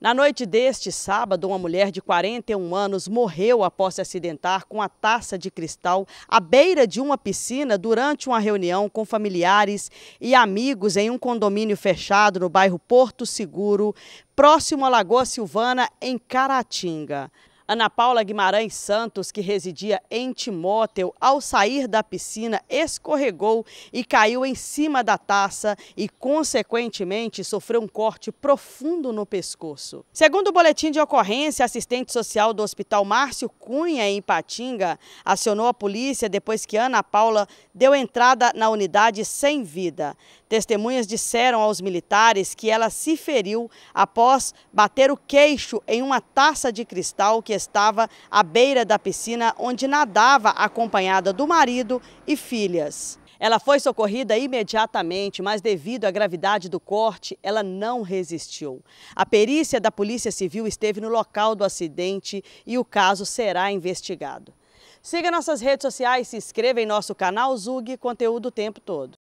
Na noite deste sábado, uma mulher de 41 anos morreu após se acidentar com a taça de cristal à beira de uma piscina durante uma reunião com familiares e amigos em um condomínio fechado no bairro Porto Seguro, próximo à Lagoa Silvana, em Caratinga. Ana Paula Guimarães Santos, que residia em Timóteo, ao sair da piscina, escorregou e caiu em cima da taça e, consequentemente, sofreu um corte profundo no pescoço. Segundo o boletim de ocorrência, assistente social do Hospital Márcio Cunha, em Patinga, acionou a polícia depois que Ana Paula deu entrada na unidade sem vida. Testemunhas disseram aos militares que ela se feriu após bater o queixo em uma taça de cristal que estava à beira da piscina onde nadava acompanhada do marido e filhas. Ela foi socorrida imediatamente, mas devido à gravidade do corte, ela não resistiu. A perícia da Polícia Civil esteve no local do acidente e o caso será investigado. Siga nossas redes sociais, se inscreva em nosso canal ZUG, conteúdo o tempo todo.